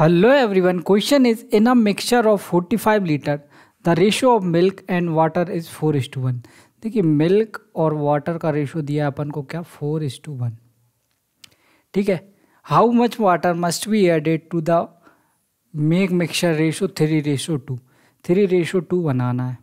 Hello everyone, question is in a of forty 45 litre the ratio of milk and water is four is two one देखिए milk और water का ratio दिया अपन को क्या four is two one ठीक है how much water must be added to the make mixture ratio three ratio two three ratio two बनाना है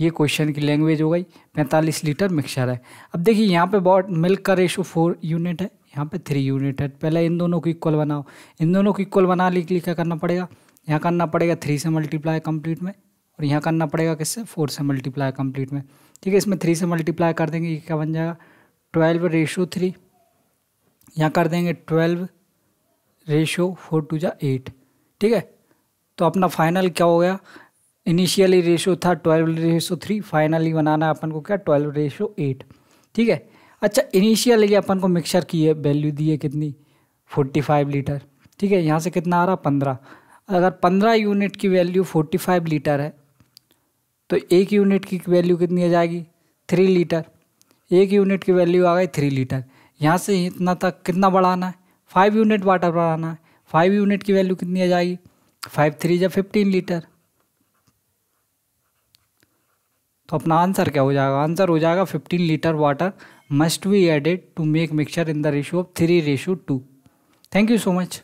ये क्वेश्चन की लैंग्वेज हो गई पैंतालीस लीटर मिक्सचर है अब देखिए यहाँ पे बहुत मिल्क का रेशो फोर यूनिट है यहाँ पे थ्री यूनिट है पहले इन दोनों को इक्वल बनाओ इन दोनों को इक्वल बना ली के लिए क्या करना पड़ेगा यहाँ करना पड़ेगा थ्री से मल्टीप्लाई कंप्लीट में और यहाँ करना पड़ेगा किससे फोर से मल्टीप्लाई कंप्लीट में ठीक है इसमें थ्री से मल्टीप्लाई कर देंगे ये क्या बन जाएगा ट्वेल्व रेशो थ्री यहाँ कर देंगे ट्वेल्व रेशो फोर टू जा एट ठीक है तो अपना फाइनल क्या हो गया इनिशियली रेशो था ट्वेल्व रेशो थ्री फाइनली बनाना है अपन को क्या ट्वेल्व रेशो एट ठीक है अच्छा इनिशियली अपन को मिक्सर की है वैल्यू दी है कितनी फोर्टी फाइव लीटर ठीक है यहाँ से कितना आ रहा पंद्रह अगर पंद्रह यूनिट की वैल्यू फोर्टी फाइव लीटर है तो एक यूनिट की वैल्यू कितनी आ जाएगी थ्री लीटर एक यूनिट की वैल्यू आ गई थ्री लीटर यहाँ से इतना तक कितना बढ़ाना है फाइव यूनिट वाटर बढ़ाना है फाइव यूनिट की वैल्यू कितनी आ जाएगी फाइव थ्री या फिफ्टीन लीटर तो अपना आंसर क्या हो जाएगा आंसर हो जाएगा fifteen litre water must be added to make mixture in the ratio of 3 ratio 2 thank you so much